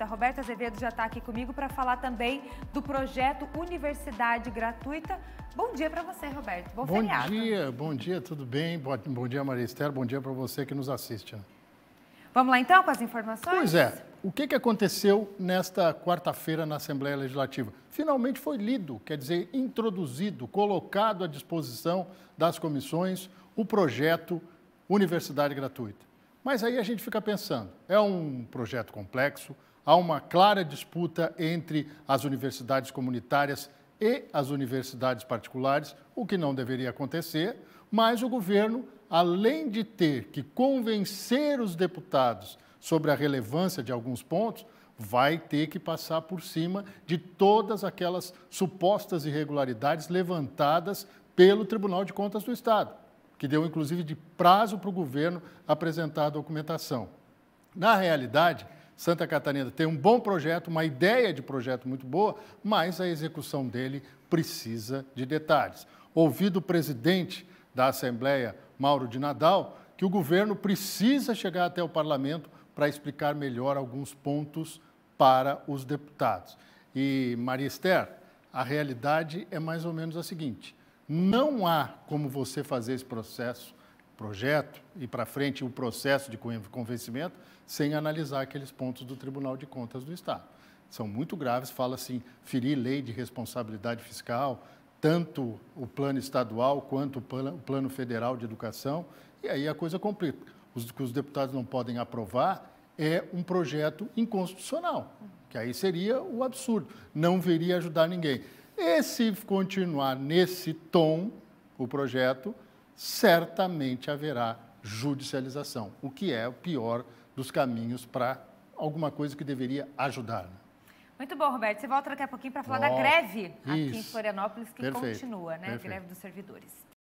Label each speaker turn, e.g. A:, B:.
A: A Roberta Azevedo já está aqui comigo para falar também do projeto Universidade Gratuita. Bom dia para você, Roberto. Bom, bom feriado. dia, bom dia, tudo bem? Bom, bom dia, Maria Esther. Bom dia para você que nos assiste. Né? Vamos lá então com as informações? Pois é. O que, que aconteceu nesta quarta-feira na Assembleia Legislativa? Finalmente foi lido, quer dizer, introduzido, colocado à disposição das comissões o projeto Universidade Gratuita. Mas aí a gente fica pensando, é um projeto complexo, há uma clara disputa entre as universidades comunitárias e as universidades particulares, o que não deveria acontecer, mas o governo, além de ter que convencer os deputados sobre a relevância de alguns pontos, vai ter que passar por cima de todas aquelas supostas irregularidades levantadas pelo Tribunal de Contas do Estado, que deu inclusive de prazo para o governo apresentar a documentação. Na realidade, Santa Catarina tem um bom projeto, uma ideia de projeto muito boa, mas a execução dele precisa de detalhes. Ouvido o presidente da Assembleia, Mauro de Nadal, que o governo precisa chegar até o parlamento para explicar melhor alguns pontos para os deputados. E, Maria Esther, a realidade é mais ou menos a seguinte: não há como você fazer esse processo projeto e para frente o processo de convencimento sem analisar aqueles pontos do Tribunal de Contas do Estado. São muito graves, fala assim, ferir lei de responsabilidade fiscal, tanto o plano estadual quanto o plano, federal de educação, e aí a coisa complica. Os que os deputados não podem aprovar é um projeto inconstitucional, que aí seria o absurdo, não viria ajudar ninguém. E se continuar nesse tom o projeto, certamente haverá judicialização, o que é o pior dos caminhos para alguma coisa que deveria ajudar. Né? Muito bom, Roberto. Você volta daqui a pouquinho para falar oh, da greve aqui em Florianópolis, que Perfeito. continua, né? Perfeito. Greve dos servidores.